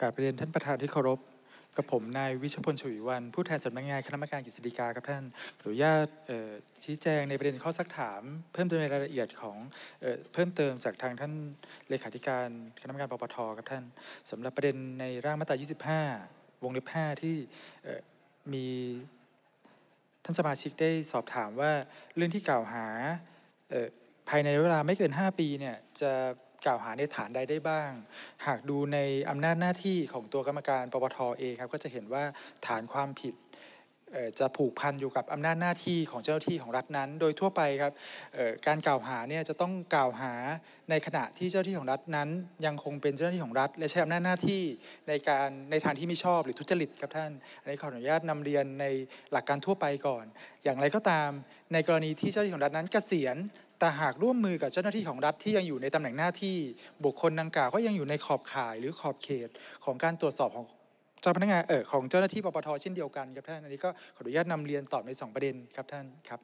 กราบเรียนท่านประธานที่เคารพกับผมนายวิชพลชวีวัน ผู้แทนสำนักงานคณะกรรมการกฤษฎีกาครับท่านขออนุญาตชี้แจงในประเด็นข้อซักถาม เพิ่มเติมในรายละเอียดของเพิ่มเติมจากทางท่านเลขาธิการคณะกรรมการปปทครับท่าน สำหรับประเด็นในร่างมาตรา 25 วงเล็บ 5 ที่มีท่านสมาชิกได้สอบถามว่าเรื่องที่กล่าวหาภายในเวลาไม่เกิน 5 ปีเนี่ยจะกล่าวหาในฐานใดได้บ้าง หากดูในอำนาจหน้าที่ของตัวกรรมการปปทเองครับก็จะเห็นว่าฐานความผิดจะผูกพัน อยู่กับ อำนาจหน้าที่ของเจ้าหน้าที่ของรัฐนั้น โดยทั่วไปครับ การกล่าวหาเนี่ยจะต้องกล่าวหาในขณะที่เจ้าหน้าที่ของรัฐนั้น ยังคงเป็นเจ้าหน้าที่ของรัฐ และใช้อำนาจหน้าที่ในการในทางที่ไม่ชอบหรือทุจริตครับท่านอันนี้ขออนุญาตนำเรียนในหลักการทั่วไปก่อน อย่างไรก็ตามในกรณีที่เจ้าหน้าที่ของรัฐนั้นกเกษียณแต่หากร่วมมือกับเจ้าหน้าที่ของรัฐที่ยังอยู่ในตำแหน่งหน้าที่ บุคคลดังกล่าวก็ยังอยู่ในขอบข่ายหรือขอบเขต ของการตรวจสอบของเจ้าพนักงานเออของเจ้าหน้าที่ปปทเช่นเดียวกันครับท่าน อันนี้ก็ขออนุญาตนำเรียนตอบใน 2 ประเด็นครับท่านครับ